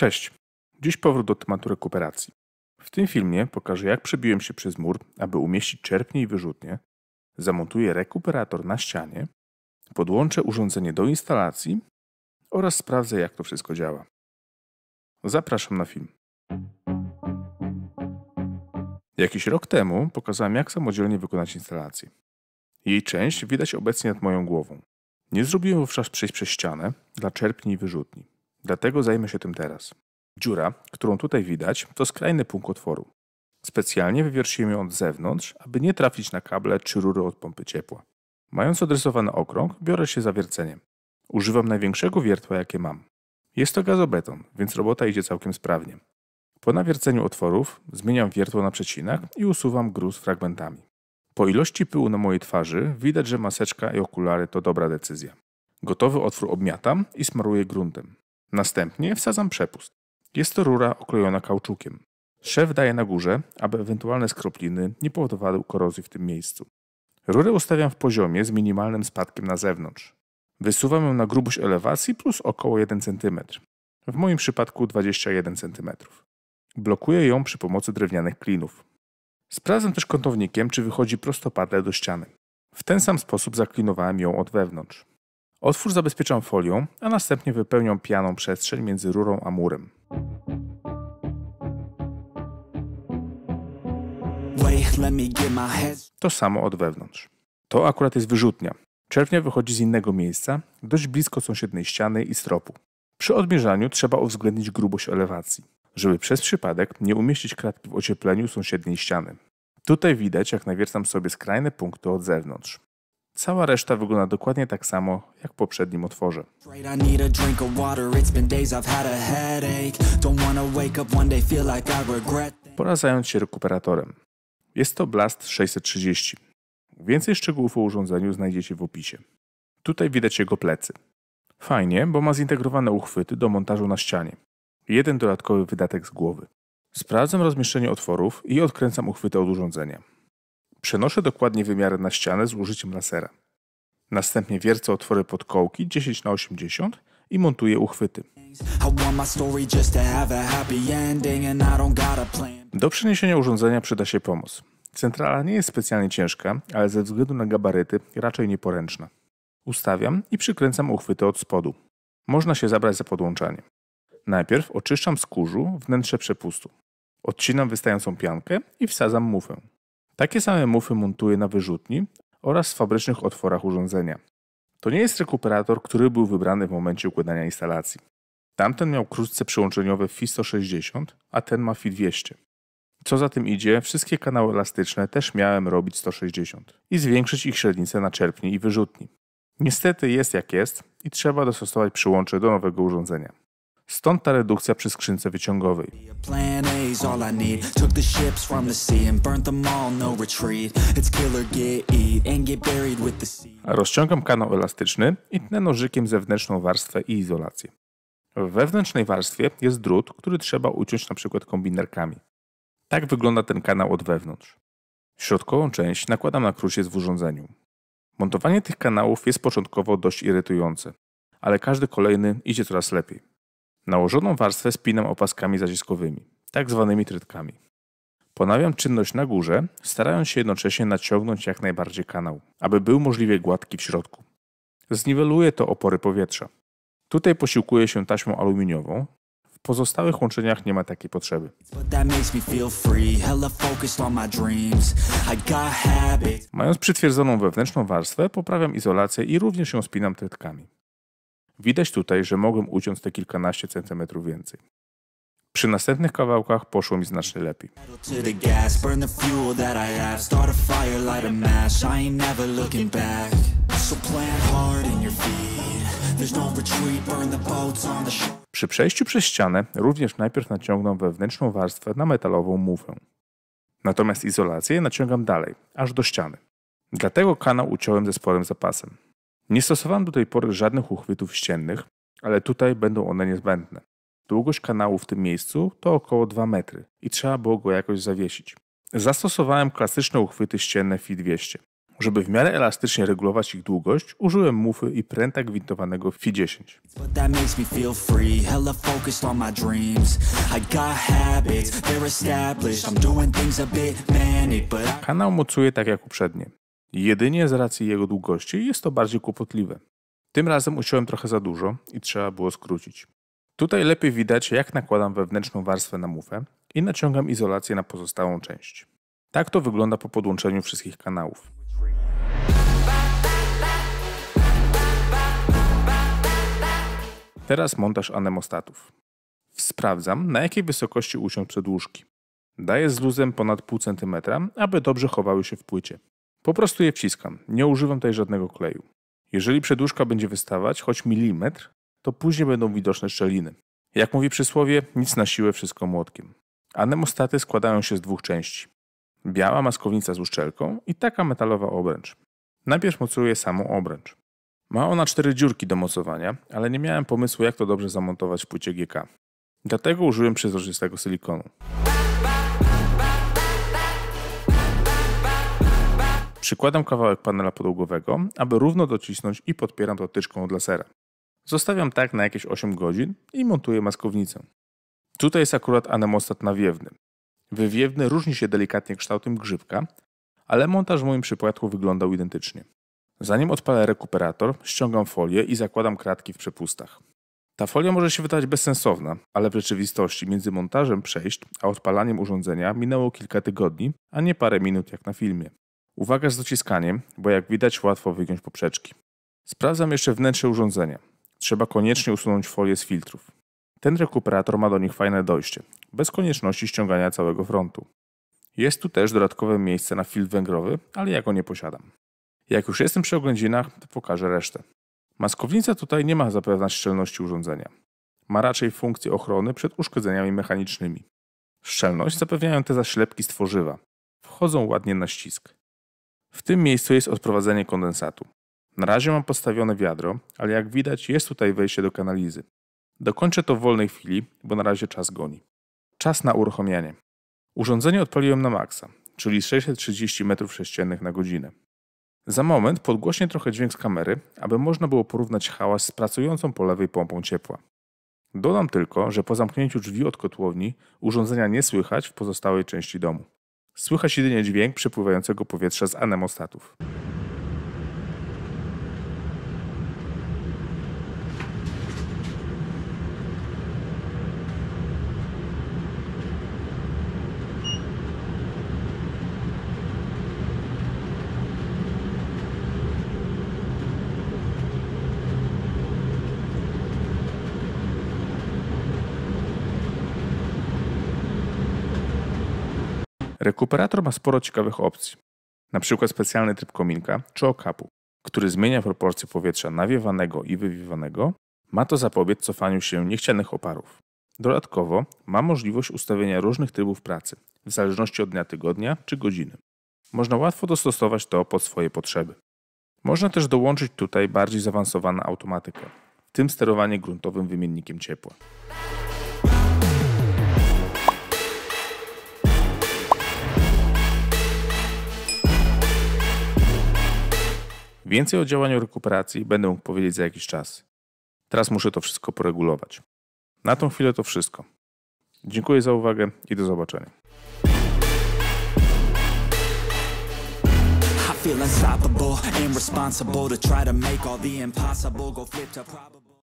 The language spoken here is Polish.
Cześć. Dziś powrót do tematu rekuperacji. W tym filmie pokażę jak przebiłem się przez mur, aby umieścić czerpnie i wyrzutnie, zamontuję rekuperator na ścianie, podłączę urządzenie do instalacji oraz sprawdzę jak to wszystko działa. Zapraszam na film. Jakiś rok temu pokazałem jak samodzielnie wykonać instalację. Jej część widać obecnie nad moją głową. Nie zrobiłem wówczas przejść przez ścianę dla czerpni i wyrzutni. Dlatego zajmę się tym teraz. Dziura, którą tutaj widać, to skrajny punkt otworu. Specjalnie wywierszyłem ją od zewnątrz, aby nie trafić na kable czy rury od pompy ciepła. Mając odrysowany okrąg, biorę się za wiercenie. Używam największego wiertła, jakie mam. Jest to gazobeton, więc robota idzie całkiem sprawnie. Po nawierceniu otworów zmieniam wiertło na przecinach i usuwam gruz fragmentami. Po ilości pyłu na mojej twarzy widać, że maseczka i okulary to dobra decyzja. Gotowy otwór obmiatam i smaruję gruntem. Następnie wsadzam przepust. Jest to rura oklejona kauczukiem. Szef daje na górze, aby ewentualne skropliny nie powodowały korozji w tym miejscu. Rurę ustawiam w poziomie z minimalnym spadkiem na zewnątrz. Wysuwam ją na grubość elewacji plus około 1 cm. W moim przypadku 21 cm. Blokuję ją przy pomocy drewnianych klinów. Sprawdzam też kątownikiem, czy wychodzi prostopadle do ściany. W ten sam sposób zaklinowałem ją od wewnątrz. Otwór zabezpieczam folią, a następnie wypełniam pianą przestrzeń między rurą a murem. To samo od wewnątrz. To akurat jest wyrzutnia. Czerwnia wychodzi z innego miejsca, dość blisko sąsiedniej ściany i stropu. Przy odmierzaniu trzeba uwzględnić grubość elewacji, żeby przez przypadek nie umieścić kratki w ociepleniu sąsiedniej ściany. Tutaj widać, jak nawiercam sobie skrajne punkty od zewnątrz. Cała reszta wygląda dokładnie tak samo jak w poprzednim otworze. Pora zająć się rekuperatorem. Jest to Blast 630. Więcej szczegółów o urządzeniu znajdziecie w opisie. Tutaj widać jego plecy. Fajnie, bo ma zintegrowane uchwyty do montażu na ścianie. Jeden dodatkowy wydatek z głowy. Sprawdzam rozmieszczenie otworów i odkręcam uchwyty od urządzenia. Przenoszę dokładnie wymiary na ścianę z użyciem lasera. Następnie wiercę otwory pod kołki 10 na 80 i montuję uchwyty. Do przeniesienia urządzenia przyda się pomoc. Centrala nie jest specjalnie ciężka, ale ze względu na gabaryty raczej nieporęczna. Ustawiam i przykręcam uchwyty od spodu. Można się zabrać za podłączanie. Najpierw oczyszczam z kurzu wnętrze przepustu. Odcinam wystającą piankę i wsadzam mufę. Takie same mufy montuje na wyrzutni oraz w fabrycznych otworach urządzenia. To nie jest rekuperator, który był wybrany w momencie układania instalacji. Tamten miał krótce przyłączeniowe FI 160, a ten ma FI 200. Co za tym idzie, wszystkie kanały elastyczne też miałem robić 160 i zwiększyć ich średnicę na czerpni i wyrzutni. Niestety jest jak jest i trzeba dostosować przyłącze do nowego urządzenia. Stąd ta redukcja przy skrzynce wyciągowej. No rozciągam kanał elastyczny i tnę nożykiem zewnętrzną warstwę i izolację. W wewnętrznej warstwie jest drut, który trzeba uciąć np. kombinerkami. Tak wygląda ten kanał od wewnątrz. Środkową część nakładam na krusiec w urządzeniu. Montowanie tych kanałów jest początkowo dość irytujące, ale każdy kolejny idzie coraz lepiej nałożoną warstwę spinam opaskami zaciskowymi, tak zwanymi trytkami. Ponawiam czynność na górze, starając się jednocześnie naciągnąć jak najbardziej kanał, aby był możliwie gładki w środku. Zniweluję to opory powietrza. Tutaj posiłkuję się taśmą aluminiową, pozostałych łączeniach nie ma takiej potrzeby. Mając przytwierdzoną wewnętrzną warstwę, poprawiam izolację i również ją spinam trytkami. Widać tutaj, że mogłem uciąć te kilkanaście centymetrów więcej. Przy następnych kawałkach poszło mi znacznie lepiej. No Przy przejściu przez ścianę również najpierw naciągam wewnętrzną warstwę na metalową mufę. Natomiast izolację naciągam dalej, aż do ściany. Dlatego kanał uciąłem ze sporym zapasem. Nie stosowałem do tej pory żadnych uchwytów ściennych, ale tutaj będą one niezbędne. Długość kanału w tym miejscu to około 2 metry i trzeba było go jakoś zawiesić. Zastosowałem klasyczne uchwyty ścienne FI-200. Żeby w miarę elastycznie regulować ich długość, użyłem mufy i pręta gwintowanego FI-10. Kanał mocuje tak jak uprzednie. Jedynie z racji jego długości jest to bardziej kłopotliwe. Tym razem uciąłem trochę za dużo i trzeba było skrócić. Tutaj lepiej widać jak nakładam wewnętrzną warstwę na mufę i naciągam izolację na pozostałą część. Tak to wygląda po podłączeniu wszystkich kanałów. Teraz montaż anemostatów. Sprawdzam na jakiej wysokości usiąść przedłużki. Daję z luzem ponad pół centymetra, aby dobrze chowały się w płycie. Po prostu je wciskam, nie używam tutaj żadnego kleju. Jeżeli przedłużka będzie wystawać choć milimetr, to później będą widoczne szczeliny. Jak mówi przysłowie, nic na siłę, wszystko młotkiem. Anemostaty składają się z dwóch części. Biała maskownica z uszczelką i taka metalowa obręcz. Najpierw mocuję samą obręcz. Ma ona cztery dziurki do mocowania, ale nie miałem pomysłu jak to dobrze zamontować w płycie GK. Dlatego użyłem przezroczystego silikonu. Przykładam kawałek panela podłogowego, aby równo docisnąć i podpieram to tyczką od lasera. Zostawiam tak na jakieś 8 godzin i montuję maskownicę. Tutaj jest akurat anemostat nawiewny. Wywiewny różni się delikatnie kształtem grzybka, ale montaż w moim przypadku wyglądał identycznie. Zanim odpalę rekuperator, ściągam folię i zakładam kratki w przepustach. Ta folia może się wydawać bezsensowna, ale w rzeczywistości między montażem przejść a odpalaniem urządzenia minęło kilka tygodni, a nie parę minut jak na filmie. Uwaga z dociskaniem, bo jak widać łatwo wygiąć poprzeczki. Sprawdzam jeszcze wnętrze urządzenia. Trzeba koniecznie usunąć folię z filtrów. Ten rekuperator ma do nich fajne dojście, bez konieczności ściągania całego frontu. Jest tu też dodatkowe miejsce na filtr węgrowy, ale ja go nie posiadam. Jak już jestem przy oględzinach, to pokażę resztę. Maskownica tutaj nie ma zapewniać szczelności urządzenia. Ma raczej funkcję ochrony przed uszkodzeniami mechanicznymi. Szczelność zapewniają te zaślepki z tworzywa. Wchodzą ładnie na ścisk. W tym miejscu jest odprowadzenie kondensatu. Na razie mam postawione wiadro, ale jak widać jest tutaj wejście do kanalizy. Dokończę to w wolnej chwili, bo na razie czas goni. Czas na uruchomienie. Urządzenie odpaliłem na maksa, czyli 630 m3 na godzinę. Za moment podgłośnię trochę dźwięk z kamery, aby można było porównać hałas z pracującą po lewej pompą ciepła. Dodam tylko, że po zamknięciu drzwi od kotłowni urządzenia nie słychać w pozostałej części domu. Słychać jedynie dźwięk przepływającego powietrza z anemostatów. Rekuperator ma sporo ciekawych opcji, Na przykład specjalny tryb kominka czy okapu, który zmienia proporcje powietrza nawiewanego i wywiewanego, Ma to zapobiec cofaniu się niechcianych oparów. Dodatkowo ma możliwość ustawienia różnych trybów pracy, w zależności od dnia tygodnia czy godziny. Można łatwo dostosować to pod swoje potrzeby. Można też dołączyć tutaj bardziej zaawansowaną automatykę, w tym sterowanie gruntowym wymiennikiem ciepła. Więcej o działaniu rekuperacji będę mógł powiedzieć za jakiś czas. Teraz muszę to wszystko poregulować. Na tą chwilę to wszystko. Dziękuję za uwagę i do zobaczenia. unstoppable to try to make all the impossible go flip to probable